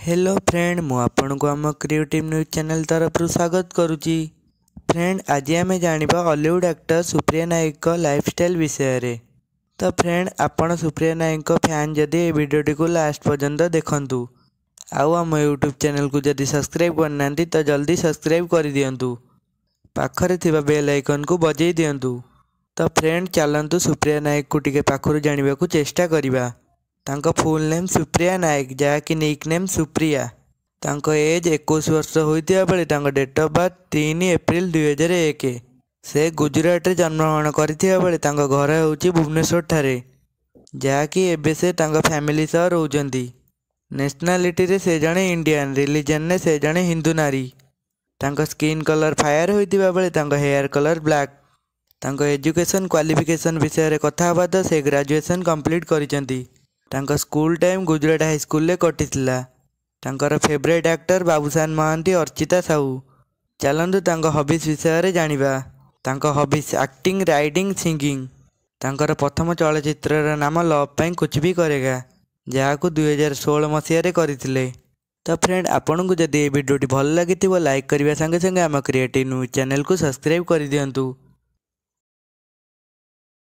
hello friend म आउनको team news news तरफ तरफु स्वागत गरु फ्रेंड आज आम जाँदा अलिउड एक्टर सुप्रिया नायक को लाइफस्टाइल विषय रे तो फ्रेंड आपन सुप्रिया नायक को फैन जदी ए फ्यान् को लास्ट पर्यंत देखंतु पर्थ्यो हम आउँ युट्युब को जदी सब्सक्राइब गरि नाँदै त जल्दी सब्सक्राइब कर दियंतु पाखरे बेल आइकन को बेल्कनको दियंतु तो फ्रेंड चाला सुप्रिया नायक को टिके पाखरु कुखुरा को चेष्टा ताको फुल नेम सुप्रिया नायक जहाँकि निक नेम सुप्रिया एज एक वर्ष होता बेले डेट अफ बर्थ तीन एप्रिल दुईहजार एक से गुजरात में जन्मग्रहण कर घर हो भुवनेश्वर ठारे जहाँकि फैमिली सह रोते नेशनालीटी से जड़े इंडियान रिलीजन ने से जड़े हिंदू नारी स्किन कलर फायर होता बेले hair colour black education qualification विषय कथा तो से ग्राजुएसन कम्प्लीट करती ତାଙ୍କ ସ୍କୁଲ ଟାଇମ୍ ଗୁଜୁରାଟ ହାଇସ୍କୁଲରେ କଟିଥିଲା ତାଙ୍କର ଫେଭରେଟ୍ ଆକ୍ଟର ବାବୁସାନ ମହାନ୍ତି ଅର୍ଚ୍ଚିତା ସାହୁ ଚାଲନ୍ତୁ ତାଙ୍କ ହବିସ୍ ବିଷୟରେ ଜାଣିବା ତାଙ୍କ ହବିସ୍ ଆକ୍ଟିଂ ରାଇଡ଼ିଂ ସିଙ୍ଗିଂ ତାଙ୍କର ପ୍ରଥମ ଚଳଚ୍ଚିତ୍ରର ନାମ ଲଭ୍ ପାଇଁ କୁଚ୍ ବି କରେଗା ଯାହାକୁ ଦୁଇହଜାର ଷୋହଳ ମସିହାରେ କରିଥିଲେ ତ ଫ୍ରେଣ୍ଡ ଆପଣଙ୍କୁ ଯଦି ଏ ଭିଡ଼ିଓଟି ଭଲ ଲାଗିଥିବ ଲାଇକ୍ କରିବା ସାଙ୍ଗେ ସାଙ୍ଗେ ଆମ କ୍ରିଏଟିଭ୍ ନ୍ୟୁଜ୍ ଚ୍ୟାନେଲକୁ ସବସ୍କ୍ରାଇବ୍ କରିଦିଅନ୍ତୁ